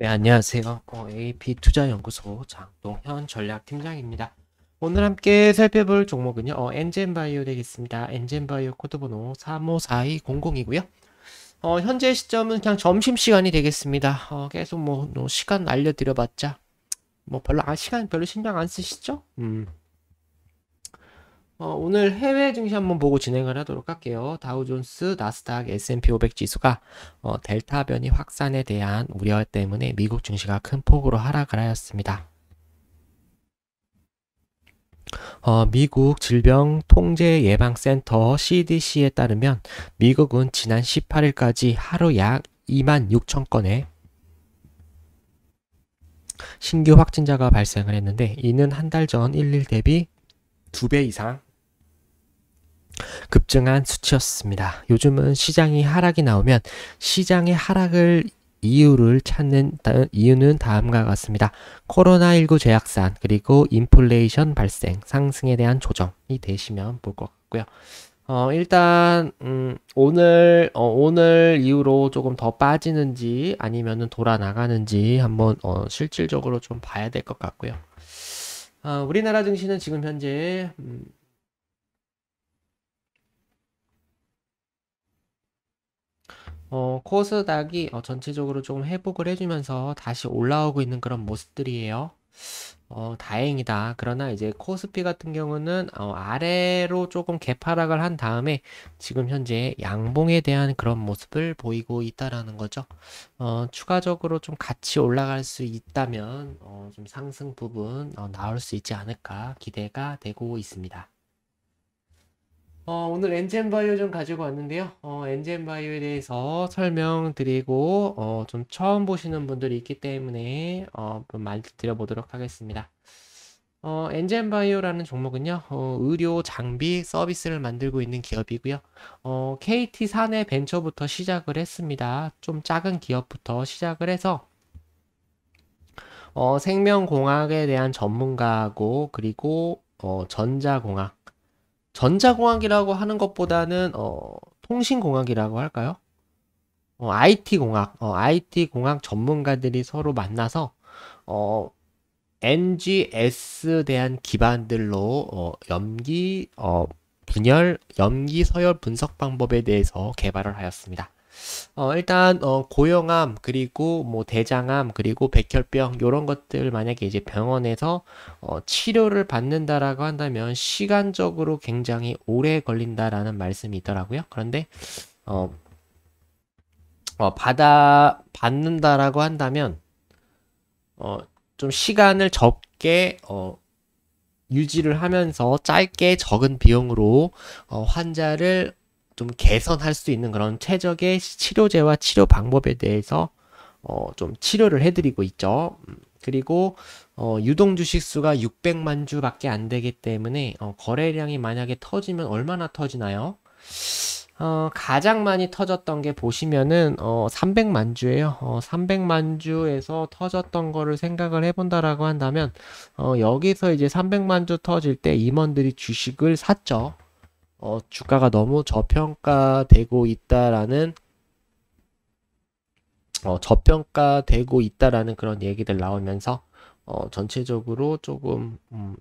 네, 안녕하세요. 어, AP 투자연구소 장동현 전략팀장입니다. 오늘 함께 살펴볼 종목은요. 어, 엔젠바이오 되겠습니다. 엔젠바이오 코드번호 354200이고요. 어, 현재 시점은 그냥 점심시간이 되겠습니다. 어, 계속 뭐, 뭐 시간 알려드려봤자 뭐 별로 아, 시간 별로 신경 안 쓰시죠? 음. 어, 오늘 해외 증시 한번 보고 진행을 하도록 할게요. 다우존스, 나스닥, S&P 500 지수가 어, 델타 변이 확산에 대한 우려 때문에 미국 증시가 큰 폭으로 하락을 하였습니다. 어, 미국 질병통제예방센터 CDC에 따르면 미국은 지난 18일까지 하루 약 2만 6천 건의 신규 확진자가 발생을 했는데 이는 한 달 전 1일 대비 2배 이상 급증한 수치였습니다. 요즘은 시장이 하락이 나오면 시장의 하락을 이유를 찾는 이유는 다음과 같습니다. 코로나19 재확산 그리고 인플레이션 발생 상승에 대한 조정이 되시면 볼 것 같고요. 어, 일단 음, 오늘 어, 오늘 이후로 조금 더 빠지는지 아니면은 돌아 나가는지 한번 어, 실질적으로 좀 봐야 될 것 같고요. 어, 우리나라 증시는 지금 현재 음, 어, 코스닥이 어, 전체적으로 조금 회복을 해주면서 다시 올라오고 있는 그런 모습들이에요. 어, 다행이다. 그러나 이제 코스피 같은 경우는 어, 아래로 조금 개파락을 한 다음에 지금 현재 양봉에 대한 그런 모습을 보이고 있다라는 거죠. 어, 추가적으로 좀 같이 올라갈 수 있다면 어, 좀 상승 부분 어, 나올 수 있지 않을까 기대가 되고 있습니다. 어, 오늘 엔젠바이오 좀 가지고 왔는데요. 어, 엔젠바이오에 대해서 설명드리고 어, 좀 처음 보시는 분들이 있기 때문에 어, 말드려보도록 하겠습니다. 어, 엔젠바이오라는 종목은요, 어, 의료 장비 서비스를 만들고 있는 기업이고요. 어, KT 사내 벤처부터 시작을 했습니다. 좀 작은 기업부터 시작을 해서 어, 생명공학에 대한 전문가고 그리고 어, 전자공학 전자공학이라고 하는 것보다는 어, 통신공학이라고 할까요? 어, IT 공학, 어, IT 공학 전문가들이 서로 만나서 어, NGS 대한 기반들로 어, 염기 어, 분열, 염기 서열 분석 방법에 대해서 개발을 하였습니다. 어, 일단 어, 고형암 그리고 뭐 대장암 그리고 백혈병 요런 것들 만약에 이제 병원에서 어, 치료를 받는다라고 한다면 시간적으로 굉장히 오래 걸린다라는 말씀이 있더라고요. 그런데 어, 어 받아 받는다라고 한다면 어, 좀 시간을 적게 어, 유지를 하면서 짧게 적은 비용으로 어, 환자를 좀 개선할 수 있는 그런 최적의 치료제와 치료 방법에 대해서 어, 좀 치료를 해드리고 있죠. 음, 그리고 어, 유동 주식수가 600만 주밖에 안 되기 때문에 어, 거래량이 만약에 터지면 얼마나 터지나요? 어, 가장 많이 터졌던 게 보시면은 어, 300만 주예요. 어, 300만 주에서 터졌던 거를 생각을 해본다라고 한다면 어, 여기서 이제 300만 주 터질 때 임원들이 주식을 샀죠. 어, 주가가 너무 저평가되고 있다라는 어, 저평가되고 있다라는 그런 얘기들 나오면서 어, 전체적으로 조금 음,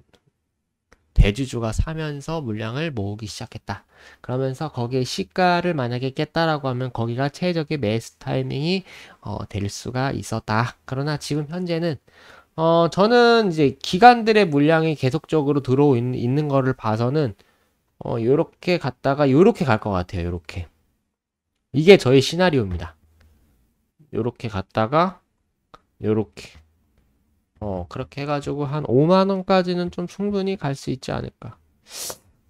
대주주가 사면서 물량을 모으기 시작했다. 그러면서 거기에 시가를 만약에 깼다라고 하면 거기가 최적의 매수 타이밍이 어, 될 수가 있었다. 그러나 지금 현재는 어, 저는 이제 기관들의 물량이 계속적으로 들어오는 거를 봐서는 어, 요렇게 갔다가 요렇게 갈 것 같아요. 요렇게. 이게 저희 시나리오입니다. 요렇게 갔다가 요렇게. 어, 그렇게 해가지고 한 5만원까지는 좀 충분히 갈 수 있지 않을까.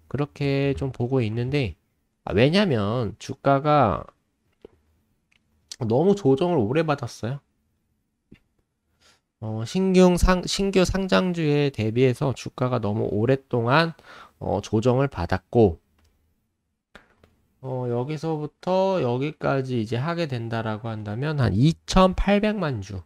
그렇게 좀 보고 있는데, 아, 왜냐면 주가가 너무 조정을 오래 받았어요. 어, 신규, 상, 신규 상장주에 대비해서 주가가 너무 오랫동안 어, 조정을 받았고 어, 여기서부터 여기까지 이제 하게 된다라고 한다면 한 2,800만 주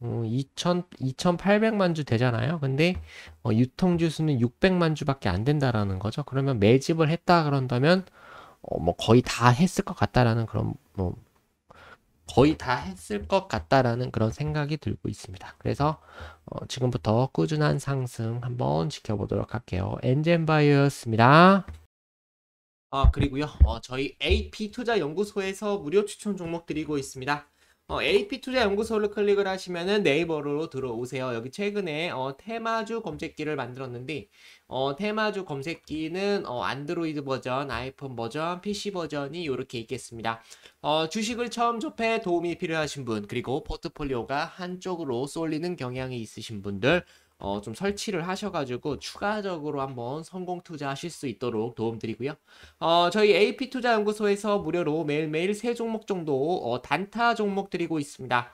어, 2,000, 2,800만 주 되잖아요. 근데 어, 유통주 수는 600만 주밖에 안 된다라는 거죠. 그러면 매집을 했다 그런다면 어, 뭐 거의 다 했을 것 같다라는 그런 뭐 거의 다 했을 것 같다라는 그런 생각이 들고 있습니다. 그래서 어, 지금부터 꾸준한 상승 한번 지켜보도록 할게요. 엔젠바이오였습니다. 아 그리고요 어, 저희 AP 투자연구소에서 무료 추천 종목 드리고 있습니다. 어, AP투자연구소를 클릭을 하시면은 네이버로 들어오세요. 여기 최근에 어, 테마주 검색기를 만들었는데 어, 테마주 검색기는 어, 안드로이드 버전, 아이폰 버전, PC 버전이 이렇게 있겠습니다. 어, 주식을 처음 접해 도움이 필요하신 분, 그리고 포트폴리오가 한쪽으로 쏠리는 경향이 있으신 분들, 어, 좀 설치를 하셔가지고 추가적으로 한번 성공 투자하실 수 있도록 도움드리고요. 어, 저희 AP투자연구소에서 무료로 매일매일 세 종목 정도 어, 단타 종목 드리고 있습니다.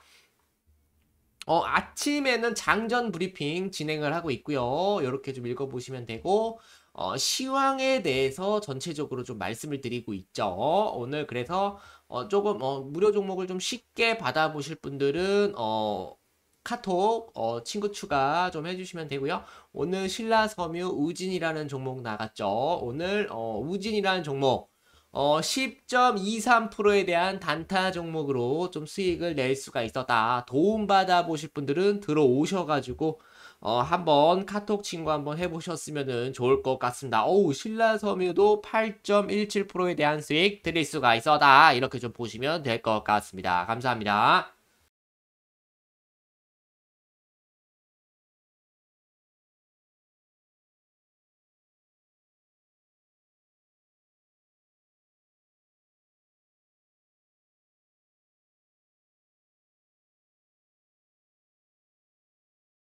어, 아침에는 장전 브리핑 진행을 하고 있고요. 이렇게 좀 읽어보시면 되고 어, 시황에 대해서 전체적으로 좀 말씀을 드리고 있죠. 오늘 그래서 어, 조금 어, 무료 종목을 좀 쉽게 받아보실 분들은 어, 카톡 어, 친구 추가 좀 해주시면 되고요. 오늘 신라섬유 우진이라는 종목 나갔죠. 오늘 어, 우진이라는 종목 어, 10.23%에 대한 단타 종목으로 좀 수익을 낼 수가 있었다. 도움받아 보실 분들은 들어오셔가지고 어, 한번 카톡 친구 한번 해보셨으면 좋을 것 같습니다. 어우, 신라섬유도 8.17%에 대한 수익 드릴 수가 있었다 이렇게 좀 보시면 될 것 같습니다. 감사합니다.